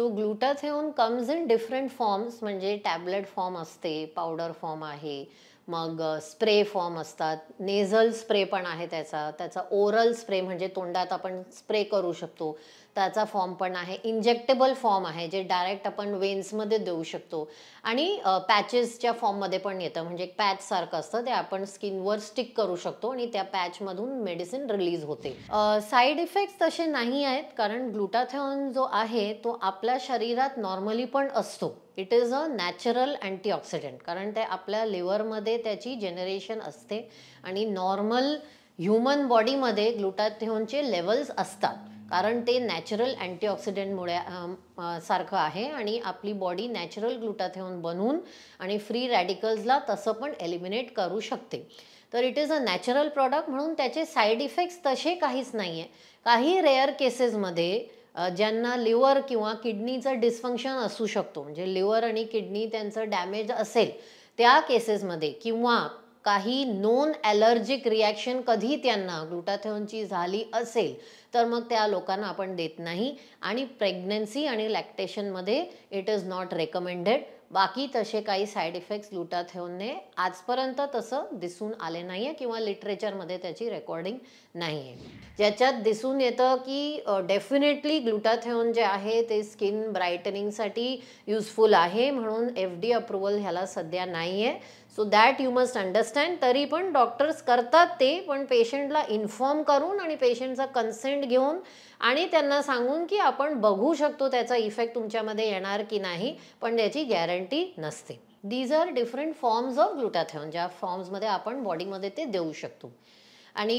so glutathione comes in different forms म्हणजे tablet form असते powder form आहे मग स्प्रे फॉर्म असतात नेझल स्प्रे पण आहे त्याचा त्याचा ओरल स्प्रे म्हणजे तोंडात आपण स्प्रे करू शकतो त्याचा फॉर्म पण आहे इंजेक्टेबल फॉर्म आहे जे डायरेक्ट आपण वेन्समध्ये देऊ शकतो आणि पॅचेसच्या फॉर्ममध्ये पण येतं म्हणजे एक पॅच सारखं असतं ते आपण स्किनवर स्टिक करू शकतो आणि त्या पॅचमधून मेडिसिन रिलीज होते साईड इफेक्ट्स तसे नाही आहेत कारण ग्लुटाथेऑन जो आहे तो आपल्या शरीरात नॉर्मली पण असतो it is a natural antioxidant कारण ते आपल्या लिव्हरमध्ये त्याची जनरेशन असते आणि नॉर्मल ह्युमन बॉडीमध्ये ग्लुटाथिओनचे लेवल्स असतात कारण ते नॅचरल अँटीऑक्सिडंटमुळे सारखं आहे आणि आपली बॉडी नॅचरल ग्लुटाथिओन बनवून आणि फ्री रॅडिकल्सला तसं पण एलिमिनेट करू शकते तर it is a natural product म्हणून त्याचे साईड इफेक्ट्स तसे काहीच नाही आहे काही रेअर केसेसमध्ये ज्यांना लिव्हर किंवा किडनीचं डिस्फंक्शन असू शकतो म्हणजे लिव्हर आणि किडनी त्यांचं डॅमेज असेल त्या केसेसमध्ये किंवा काही नॉन ॲलर्जिक रिॲक्शन कधी त्यांना ग्लुटाथेनची झाली असेल तर मग त्या लोकांना आपण देत नाही आणि प्रेग्नन्सी आणि लॅक्टेशनमध्ये इट इज नॉट रेकमेंडेड बाकी तसे काही साईड इफेक्ट्स लुटाथेओनने आजपर्यंत तसं दिसून आले नाही आहे किंवा लिटरेचरमध्ये त्याची रेकॉर्डिंग नाही आहे ज्याच्यात दिसून येतं की डेफिनेटली ग्लुटाथेओन जे आहे ते स्किन ब्राईटनिंगसाठी युजफुल आहे म्हणून एफ डी अप्रुव्हल ह्याला सध्या नाही आहे so that you must understand तरी पण डॉक्टर्स करतात ते पण पेशंटला इन्फॉर्म करून आणि पेशंटचा कन्सेंट घेऊन आणि त्यांना सांगून की आपण बघू शकतो त्याचा इफेक्ट तुमच्यामध्ये येणार की नाही पण त्याची गॅरंटी नसते these are different forms of glutathione ज्या फॉर्म्समध्ये आपण बॉडीमध्ये ते देऊ शकतो आणि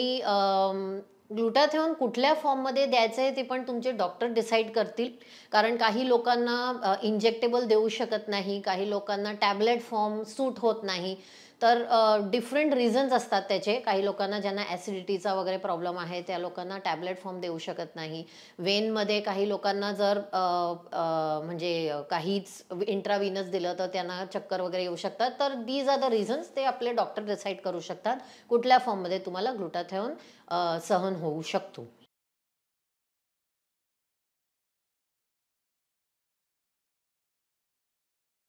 ग्लुटाथेऑन कुठल्या फॉर्ममध्ये द्यायचं आहे ते पण तुमचे डॉक्टर डिसाईड करतील कारण काही लोकांना इंजेक्टेबल देऊ शकत नाही काही लोकांना टॅबलेट फॉर्म सूट होत नाही तर डिफरंट रिझन्स असतात त्याचे काही लोकांना ज्यांना ॲसिडिटीचा वगैरे प्रॉब्लेम आहे त्या लोकांना टॅबलेट फॉर्म देऊ शकत नाही वेनमध्ये काही लोकांना जर म्हणजे काहीच इंट्राविनस दिलं तर त्यांना चक्कर वगैरे येऊ शकतात तर दीज आर द रिझन्स ते आपले डॉक्टर डिसाईड करू शकतात कुठल्या फॉर्ममध्ये तुम्हाला ग्लुटाथेऑन सहन होऊ शकतो